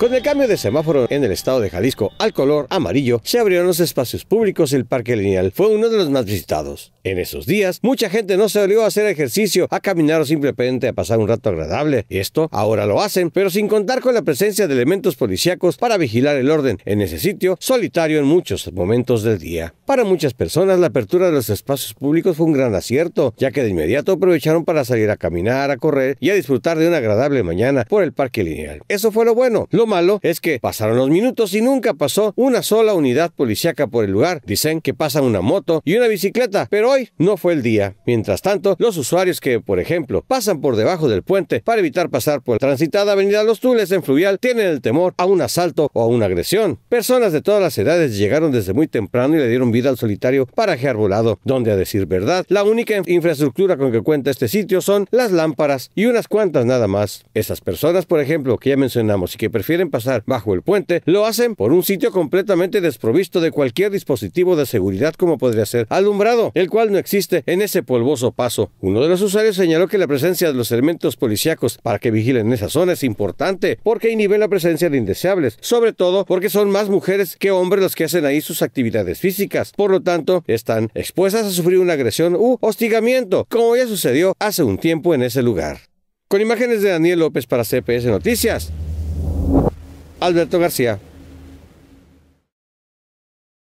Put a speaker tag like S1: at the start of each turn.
S1: Con el cambio de semáforo en el estado de Jalisco al color amarillo, se abrieron los espacios públicos y el Parque Lineal fue uno de los más visitados. En esos días, mucha gente no se salió a hacer ejercicio, a caminar o simplemente a pasar un rato agradable. Esto ahora lo hacen, pero sin contar con la presencia de elementos policíacos para vigilar el orden en ese sitio solitario en muchos momentos del día. Para muchas personas, la apertura de los espacios públicos fue un gran acierto, ya que de inmediato aprovecharon para salir a caminar, a correr y a disfrutar de una agradable mañana por el Parque Lineal. Eso fue lo bueno malo es que pasaron los minutos y nunca pasó una sola unidad policíaca por el lugar. Dicen que pasan una moto y una bicicleta, pero hoy no fue el día. Mientras tanto, los usuarios que, por ejemplo, pasan por debajo del puente para evitar pasar por la transitada avenida Los Tules en Fluvial tienen el temor a un asalto o a una agresión. Personas de todas las edades llegaron desde muy temprano y le dieron vida al solitario paraje arbolado, donde a decir verdad, la única infraestructura con que cuenta este sitio son las lámparas y unas cuantas nada más. Esas personas, por ejemplo, que ya mencionamos y que prefieren pasar bajo el puente, lo hacen por un sitio completamente desprovisto de cualquier dispositivo de seguridad como podría ser alumbrado, el cual no existe en ese polvoso paso. Uno de los usuarios señaló que la presencia de los elementos policíacos para que vigilen esa zona es importante porque inhibe la presencia de indeseables, sobre todo porque son más mujeres que hombres los que hacen ahí sus actividades físicas, por lo tanto están expuestas a sufrir una agresión u hostigamiento, como ya sucedió hace un tiempo en ese lugar. Con imágenes de Daniel López para CPS Noticias, Alberto García.